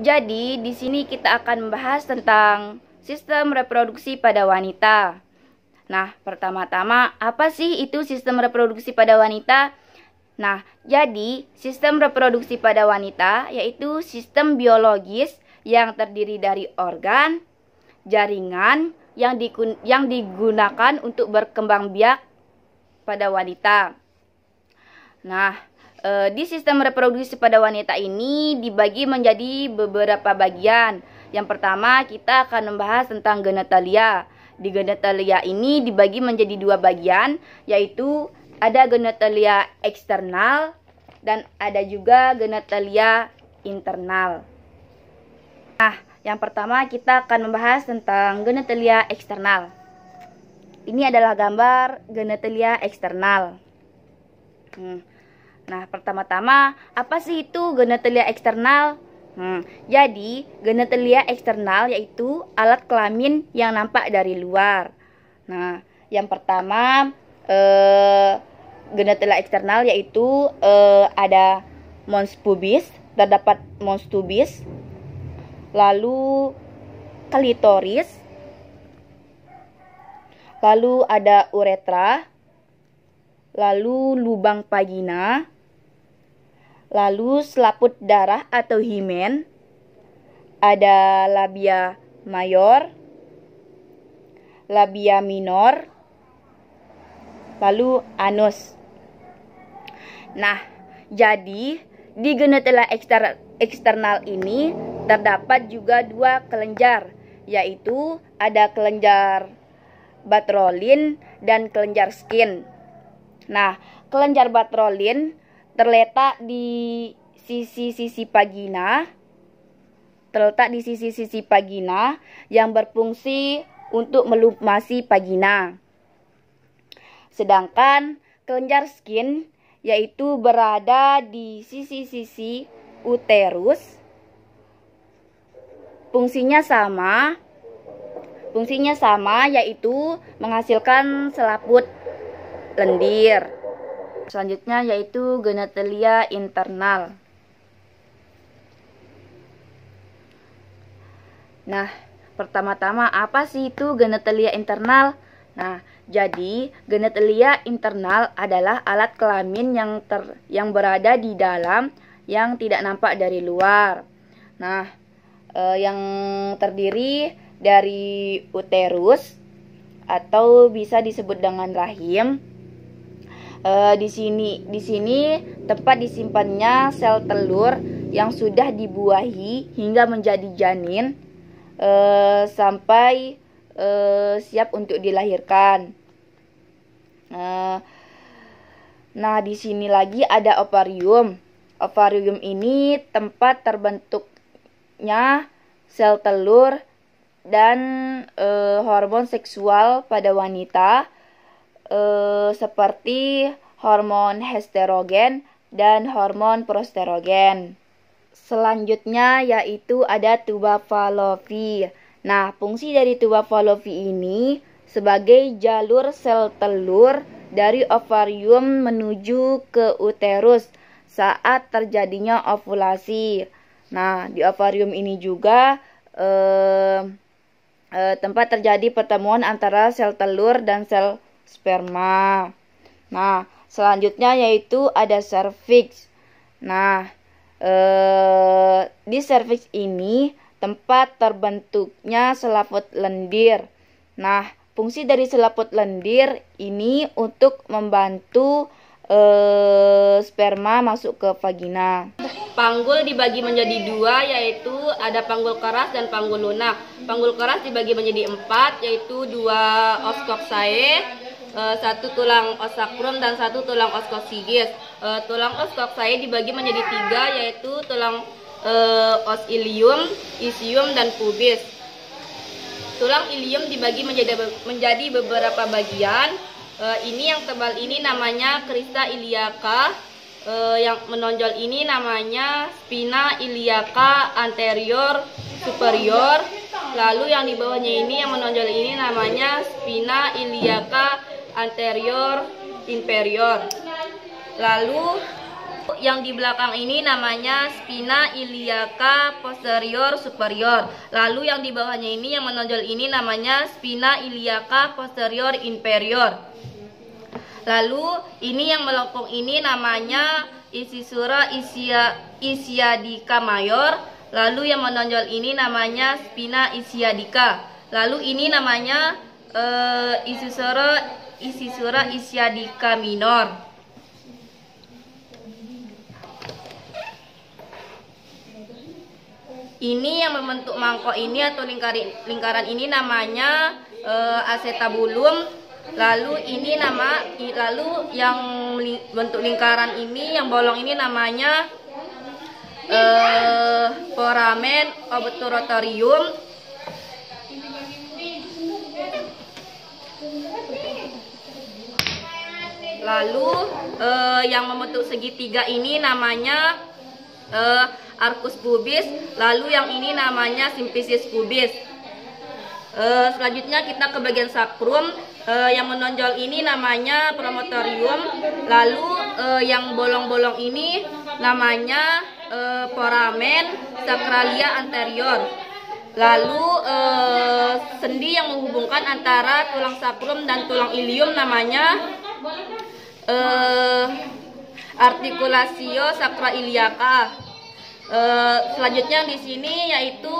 Jadi, di sini kita akan membahas tentang sistem reproduksi pada wanita. Nah, pertama-tama, apa sih itu sistem reproduksi pada wanita? Nah, jadi sistem reproduksi pada wanita yaitu sistem biologis yang terdiri dari organ, jaringan yang, yang digunakan untuk berkembang biak pada wanita. Nah, E, di sistem reproduksi pada wanita ini dibagi menjadi beberapa bagian. Yang pertama, kita akan membahas tentang genitalia. Di genitalia ini dibagi menjadi dua bagian, yaitu ada genitalia eksternal dan ada juga genitalia internal. Nah, yang pertama kita akan membahas tentang genitalia eksternal. Ini adalah gambar genitalia eksternal. Hmm. Nah, pertama-tama, apa sih itu genitalia eksternal? Hmm, jadi, genitalia eksternal yaitu alat kelamin yang nampak dari luar. Nah, yang pertama, eh, genitalia eksternal yaitu eh, ada mons pubis, terdapat mons pubis, lalu klitoris, lalu ada uretra, lalu lubang vagina, Lalu selaput darah atau himen, ada labia mayor, labia minor, lalu anus. Nah, jadi di genetela ekster eksternal ini terdapat juga dua kelenjar, yaitu ada kelenjar batrolin dan kelenjar skin. Nah, kelenjar batrolin terletak di sisi-sisi vagina terletak di sisi-sisi vagina yang berfungsi untuk melumasi vagina. Sedangkan kelenjar skin yaitu berada di sisi-sisi uterus. Fungsinya sama. Fungsinya sama yaitu menghasilkan selaput lendir. Selanjutnya yaitu genitalia internal. Nah, pertama-tama apa sih itu genitalia internal? Nah, jadi genitalia internal adalah alat kelamin yang ter, yang berada di dalam yang tidak nampak dari luar. Nah, eh, yang terdiri dari uterus atau bisa disebut dengan rahim, E, di sini di sini tempat disimpannya sel telur yang sudah dibuahi hingga menjadi janin e, sampai e, siap untuk dilahirkan. E, nah di sini lagi ada ovarium. Ovarium ini tempat terbentuknya sel telur dan e, hormon seksual pada wanita Eh, seperti hormon hesterogen dan hormon prosterogen. Selanjutnya yaitu ada tuba falopi. Nah, fungsi dari tuba falopi ini sebagai jalur sel telur dari ovarium menuju ke uterus saat terjadinya ovulasi. Nah, di ovarium ini juga eh, eh, tempat terjadi pertemuan antara sel telur dan sel sperma. Nah, selanjutnya yaitu ada serviks. Nah, eh, di serviks ini tempat terbentuknya selaput lendir. Nah, fungsi dari selaput lendir ini untuk membantu eh, sperma masuk ke vagina. Panggul dibagi menjadi dua yaitu ada panggul keras dan panggul lunak. Panggul keras dibagi menjadi empat yaitu dua saya. Eh, satu tulang osakrum dan satu tulang oskosigis. Eh, tulang oskok saya dibagi menjadi tiga yaitu tulang eh, os ilium, isium dan pubis. Tulang ilium dibagi menjadi menjadi beberapa bagian. ini yang tebal ini namanya krista iliaca. yang menonjol ini namanya spina iliaka anterior superior. Lalu yang di bawahnya ini yang menonjol ini namanya spina iliaca anterior, inferior. Lalu yang di belakang ini namanya spina iliaca posterior superior. Lalu yang di bawahnya ini yang menonjol ini namanya spina iliaca posterior inferior. Lalu ini yang melengkung ini namanya isisura isia isiadika mayor. Lalu yang menonjol ini namanya spina isiadika. Lalu ini namanya uh, isisura isi surah isyadika minor. Ini yang membentuk mangkok ini atau lingkaran lingkaran ini namanya e, acetabulum. Lalu ini nama lalu yang li, bentuk lingkaran ini yang bolong ini namanya e, foramen obturatorium. Lalu uh, yang membentuk segitiga ini namanya uh, arcus pubis. Lalu yang ini namanya simpisis pubis. uh, selanjutnya kita ke bagian sakrum. uh, yang menonjol ini namanya promotorium. Lalu uh, yang bolong-bolong ini namanya uh, foramen sacralia anterior. Lalu eh, sendi yang menghubungkan antara tulang sakrum dan tulang ilium namanya uh, eh, artikulasio sakra iliaka. Uh, eh, selanjutnya di sini yaitu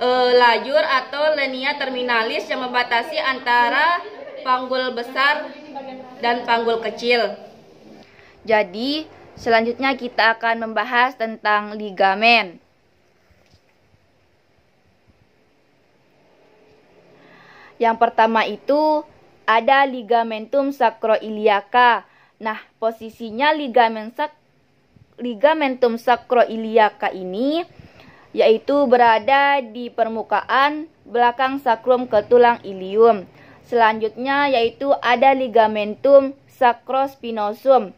uh, lajur atau lenia terminalis yang membatasi antara panggul besar dan panggul kecil. Jadi, selanjutnya kita akan membahas tentang ligamen. Yang pertama itu ada ligamentum sacroiliaca. Nah, posisinya ligamen sak ligamentum sacroiliaca ini yaitu berada di permukaan belakang sakrum ke tulang ilium. Selanjutnya yaitu ada ligamentum sacrospinosum.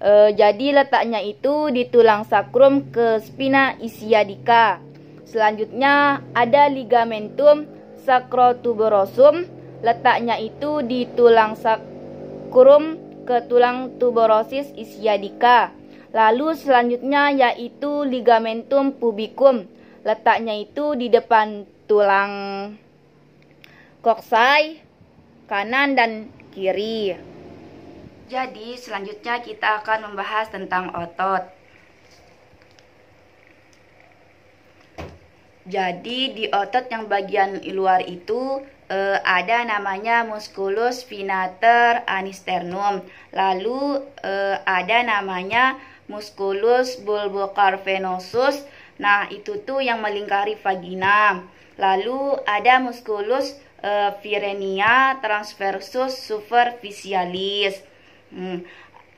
E, jadi letaknya itu di tulang sakrum ke spina ischiadica. Selanjutnya ada ligamentum sacrotuberosum Letaknya itu di tulang sakrum ke tulang tuberosis isiadika. Lalu selanjutnya yaitu ligamentum pubicum. Letaknya itu di depan tulang koksai kanan dan kiri. Jadi selanjutnya kita akan membahas tentang otot. Jadi di otot yang bagian luar itu eh, ada namanya musculus finater anisternum. Lalu eh, ada namanya musculus bulbocarvenosus. Nah, itu tuh yang melingkari vagina. Lalu ada musculus eh, virenia transversus superficialis. Hmm.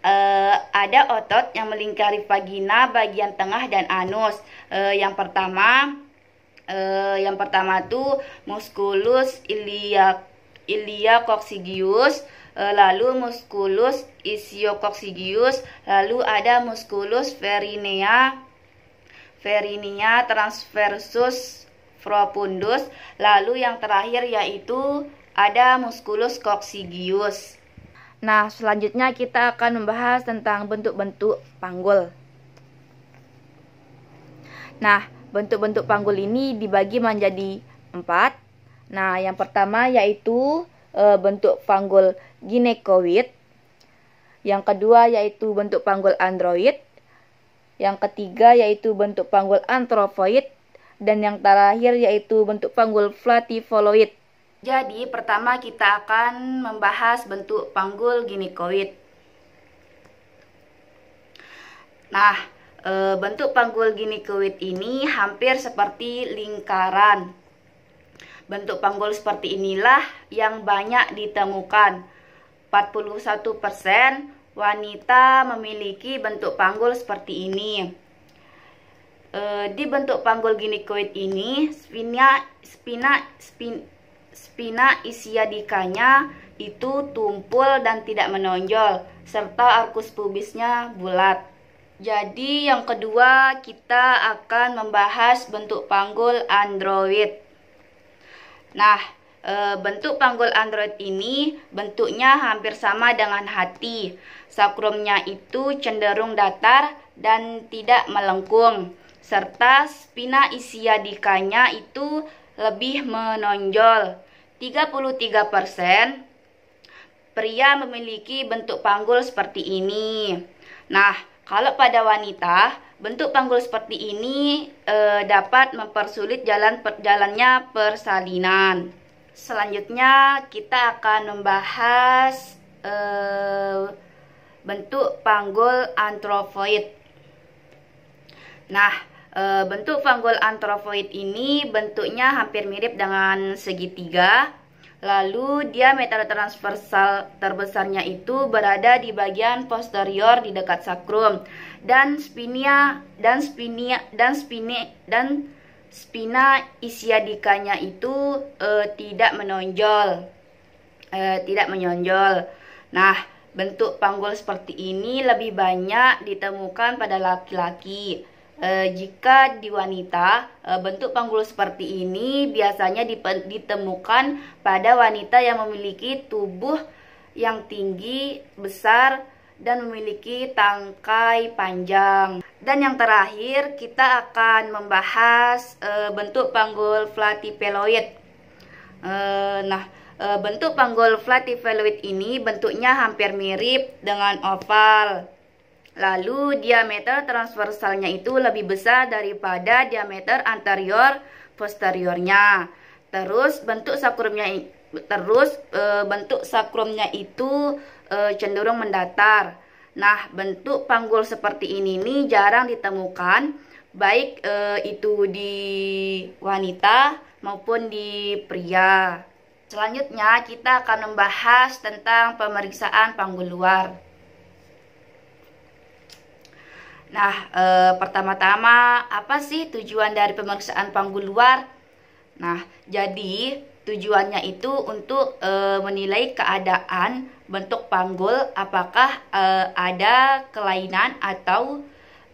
Uh, ada otot yang melingkari vagina bagian tengah dan anus. Uh, yang pertama yang pertama tuh musculus iliac iliacoxigius e, lalu musculus ischiocoxigius lalu ada musculus verinea verinea transversus profundus lalu yang terakhir yaitu ada musculus coxigius Nah, selanjutnya kita akan membahas tentang bentuk-bentuk panggul. Nah, Bentuk-bentuk panggul ini dibagi menjadi empat. Nah, yang pertama yaitu e, bentuk panggul ginekoid. Yang kedua yaitu bentuk panggul android. Yang ketiga yaitu bentuk panggul antropoid. Dan yang terakhir yaitu bentuk panggul flatifoloid. Jadi, pertama kita akan membahas bentuk panggul ginekoid. Nah, E, bentuk panggul gini kewit ini hampir seperti lingkaran. Bentuk panggul seperti inilah yang banyak ditemukan. 41% wanita memiliki bentuk panggul seperti ini. E, di bentuk panggul kewit ini, spina spina spin, spina isiadikanya itu tumpul dan tidak menonjol, serta arkus pubisnya bulat. Jadi yang kedua kita akan membahas bentuk panggul Android. Nah, e, bentuk panggul Android ini bentuknya hampir sama dengan hati. Sakrumnya itu cenderung datar dan tidak melengkung, serta spina isiadikanya itu lebih menonjol. 33% pria memiliki bentuk panggul seperti ini. Nah, kalau pada wanita, bentuk panggul seperti ini e, dapat mempersulit jalan per, jalannya persalinan. Selanjutnya kita akan membahas e, bentuk panggul antrofoid. Nah, e, bentuk panggul antrofoid ini bentuknya hampir mirip dengan segitiga, Lalu diameter transversal terbesarnya itu berada di bagian posterior di dekat sakrum dan spinia dan spinia dan spine dan spina isiadikanya itu e, tidak menonjol. E, tidak menonjol. Nah, bentuk panggul seperti ini lebih banyak ditemukan pada laki-laki. Eh, jika di wanita, eh, bentuk panggul seperti ini biasanya ditemukan pada wanita yang memiliki tubuh yang tinggi, besar, dan memiliki tangkai panjang. Dan yang terakhir, kita akan membahas eh, bentuk panggul flatipeloid. nah, bentuk panggul flatipeloid ini bentuknya hampir mirip dengan oval. Lalu diameter transversalnya itu lebih besar daripada diameter anterior posteriornya. Terus bentuk sakrumnya terus e, bentuk sakrumnya itu e, cenderung mendatar. Nah, bentuk panggul seperti ini nih jarang ditemukan baik e, itu di wanita maupun di pria. Selanjutnya kita akan membahas tentang pemeriksaan panggul luar. Nah, e, pertama-tama apa sih tujuan dari pemeriksaan panggul luar? Nah, jadi tujuannya itu untuk e, menilai keadaan bentuk panggul apakah e, ada kelainan atau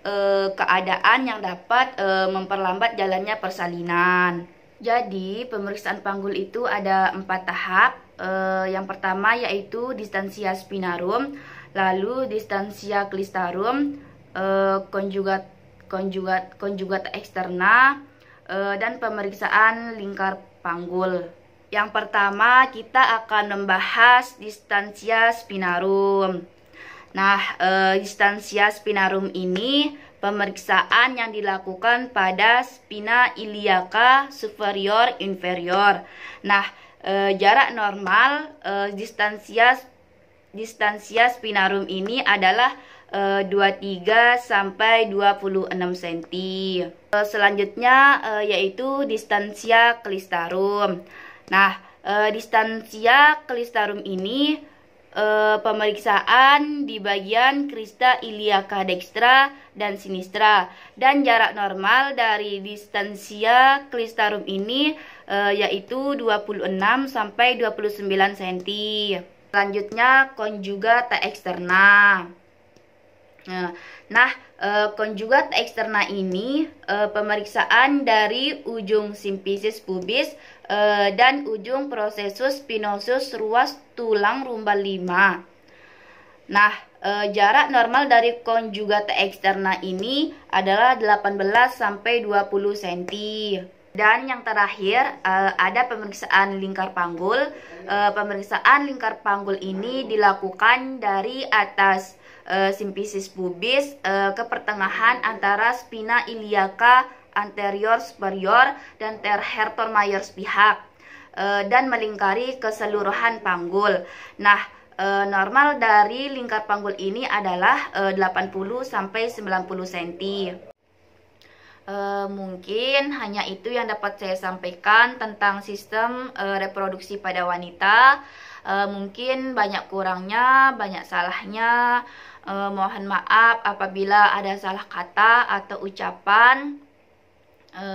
e, keadaan yang dapat e, memperlambat jalannya persalinan. Jadi, pemeriksaan panggul itu ada empat tahap. E, yang pertama yaitu distansia spinarum, lalu distansia clistarum, Eh, konjugat konjugat konjugat eksterna eh, dan pemeriksaan lingkar panggul. Yang pertama kita akan membahas distansia spinarum. Nah, eh, distansia spinarum ini pemeriksaan yang dilakukan pada spina iliaka superior inferior. Nah, jarak normal distansia distansia spinarum ini adalah uh, eh, 23 sampai 26 cm. Uh, selanjutnya uh, yaitu distansia kelistarum. Nah, uh, distansia kelistarum ini uh, pemeriksaan di bagian krista iliaka dextra dan sinistra dan jarak normal dari distansia kelistarum ini uh, yaitu 26 sampai 29 cm. Selanjutnya konjuga tak eksternal Nah, nah eh, konjugat eksterna ini eh, pemeriksaan dari ujung simpisis pubis eh, dan ujung prosesus spinosus ruas tulang rumba 5. Nah, jarak normal dari konjugat eksterna ini adalah 18 sampai 20 cm. Dan yang terakhir ada pemeriksaan lingkar panggul. Pemeriksaan lingkar panggul ini dilakukan dari atas Eh, simpisis pubis e, eh, ke pertengahan antara spina iliaka anterior superior dan terhertor mayor pihak e, eh, dan melingkari keseluruhan panggul. Nah, normal dari lingkar panggul ini adalah 80 sampai 90 cm. E, mungkin hanya itu yang dapat saya sampaikan tentang sistem e, reproduksi pada wanita. E, mungkin banyak kurangnya, banyak salahnya. E, mohon maaf apabila ada salah kata atau ucapan. E,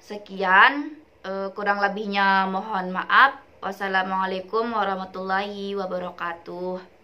sekian, e, kurang lebihnya mohon maaf. Wassalamualaikum warahmatullahi wabarakatuh.